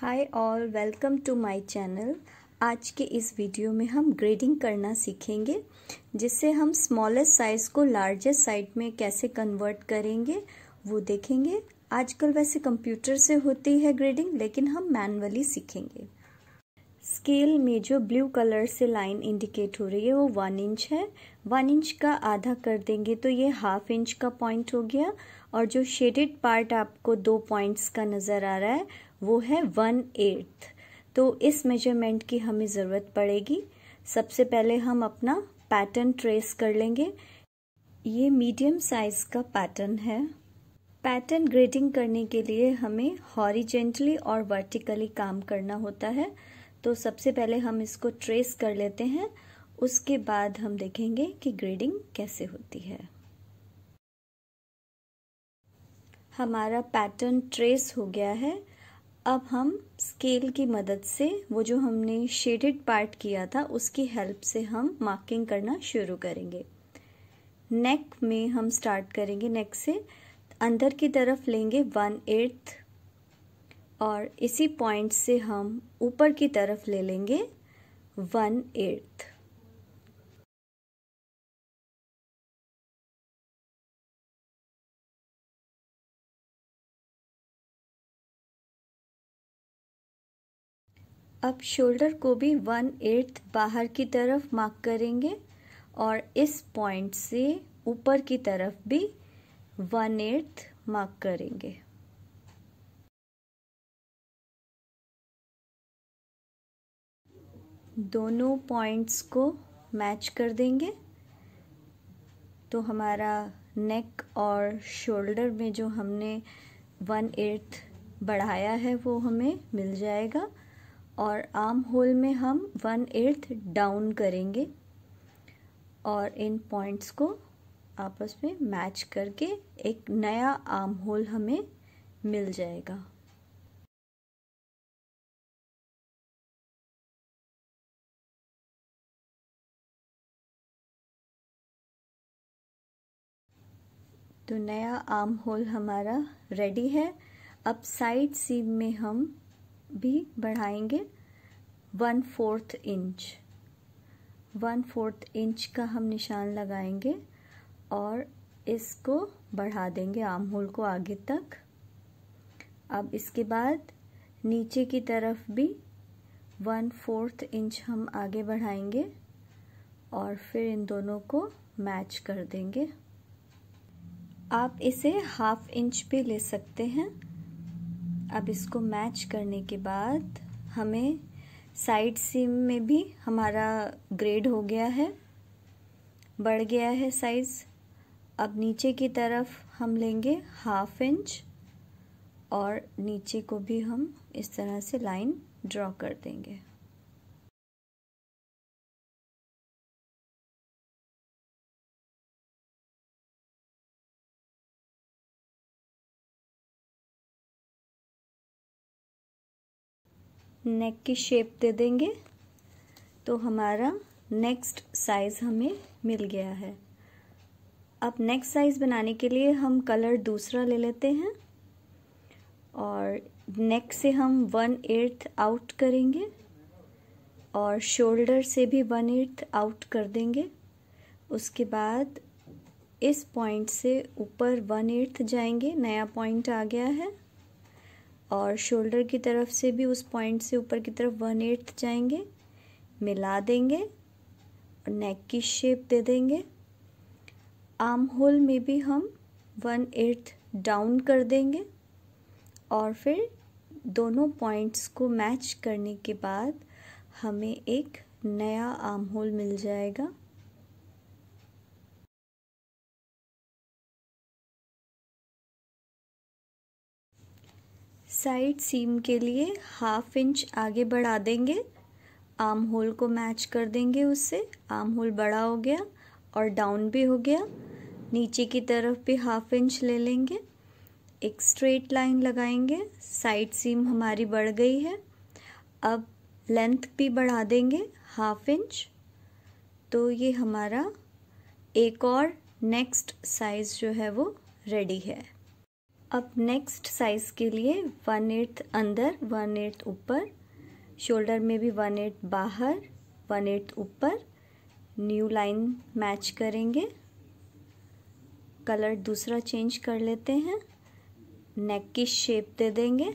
hi all welcome to my channel आज के इस वीडियो में हम ग्रेडिंग करना सीखेंगे जिससे हम स्मॉलेस्ट साइज़ को लार्जेस्ट साइज में कैसे कन्वर्ट करेंगे वो देखेंगे आजकल वैसे कंप्यूटर से होती है ग्रेडिंग लेकिन हम मैन्युअली सीखेंगे स्केल में जो ब्लू कलर से लाइन इंडिकेट हो रही है वो वन इंच है वन इंच का आधा कर देंगे तो ये हाफ इंच का पॉइंट हो गया और जो शेडेड पार्ट आपको दो पॉइंट्स का नज़र आ रहा है वो है वन एट्थ तो इस मेजरमेंट की हमें ज़रूरत पड़ेगी सबसे पहले हम अपना पैटर्न ट्रेस कर लेंगे ये मीडियम साइज़ का पैटर्न है पैटर्न ग्रेडिंग करने के लिए हमें हॉरिजेंटली और वर्टिकली काम करना होता है तो सबसे पहले हम इसको ट्रेस कर लेते हैं उसके बाद हम देखेंगे कि ग्रेडिंग कैसे होती है हमारा पैटर्न ट्रेस हो गया है अब हम स्केल की मदद से वो जो हमने शेडेड पार्ट किया था उसकी हेल्प से हम मार्किंग करना शुरू करेंगे नेक में हम स्टार्ट करेंगे नेक से अंदर की तरफ लेंगे वन एट्थ और इसी पॉइंट से हम ऊपर की तरफ ले लेंगे वन एट्थ अब शोल्डर को भी वन एट्थ बाहर की तरफ मार्क करेंगे और इस पॉइंट से ऊपर की तरफ भी वन एट्थ मार्क करेंगे दोनों पॉइंट्स को मैच कर देंगे तो हमारा नेक और शोल्डर में जो हमने वन एट्थ बढ़ाया है वो हमें मिल जाएगा और आर्म होल में हम वन एट्थ डाउन करेंगे और इन पॉइंट्स को आपस में मैच करके एक नया आर्म होल हमें मिल जाएगा तो नया आर्म होल हमारा रेडी है अब साइड सीम में हम भी बढ़ाएंगे one fourth inch one fourth inch का हम निशान लगाएंगे और इसको बढ़ा देंगे आर्म होल को आगे तक अब इसके बाद नीचे की तरफ भी वन फोर्थ इंच हम आगे बढ़ाएंगे और फिर इन दोनों को मैच कर देंगे आप इसे हाफ इंच पे ले सकते हैं अब इसको मैच करने के बाद हमें साइड सीम में भी हमारा ग्रेड हो गया है बढ़ गया है साइज़ अब नीचे की तरफ हम लेंगे हाफ इंच और नीचे को भी हम इस तरह से लाइन ड्रॉ कर देंगे नेक की शेप दे देंगे तो हमारा नेक्स्ट साइज़ हमें मिल गया है अब नेक्स्ट साइज़ बनाने के लिए हम कलर दूसरा ले लेते हैं और नेक से हम वन एर्थ आउट करेंगे और शोल्डर से भी वन एर्थ आउट कर देंगे उसके बाद इस पॉइंट से ऊपर वन एर्थ जाएंगे नया पॉइंट आ गया है और शोल्डर की तरफ से भी उस पॉइंट से ऊपर की तरफ वन एट्थ जाएंगे मिला देंगे और नेक की शेप दे देंगे आर्म होल में भी हम वन एट्थ डाउन कर देंगे और फिर दोनों पॉइंट्स को मैच करने के बाद हमें एक नया आर्म होल मिल जाएगा साइड सीम के लिए हाफ इंच आगे बढ़ा देंगे आर्म होल को मैच कर देंगे उससे आर्म होल बड़ा हो गया और डाउन भी हो गया नीचे की तरफ भी हाफ इंच ले लेंगे एक स्ट्रेट लाइन लगाएंगे साइड सीम हमारी बढ़ गई है अब लेंथ भी बढ़ा देंगे हाफ इंच तो ये हमारा एक और नेक्स्ट साइज़ जो है वो रेडी है अब नेक्स्ट साइज़ के लिए वन एट्थ अंदर वन एट्थ ऊपर शोल्डर में भी वन एट्थ बाहर वन एट्थ ऊपर न्यू लाइन मैच करेंगे कलर दूसरा चेंज कर लेते हैं नेक की शेप दे देंगे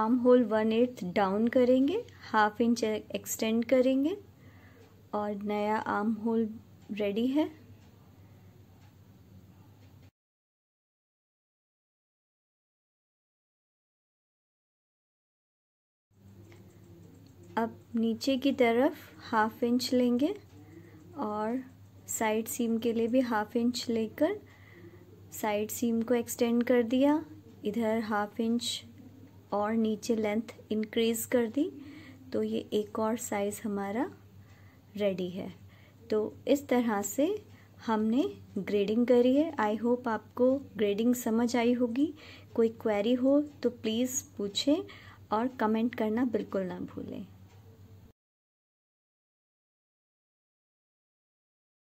arm hole one eighth down करेंगे हाफ इंच एक्सटेंड करेंगे और नया आर्म होल रेडी है अब नीचे की तरफ हाफ इंच लेंगे और साइड सीम के लिए भी हाफ इंच लेकर साइड सीम को एक्सटेंड कर दिया इधर हाफ इंच और नीचे लेंथ इंक्रीज़ कर दी तो ये एक और साइज़ हमारा रेडी है तो इस तरह से हमने ग्रेडिंग करी है आई होप आपको ग्रेडिंग समझ आई होगी कोई क्वेरी हो तो प्लीज़ पूछें और कमेंट करना बिल्कुल ना भूलें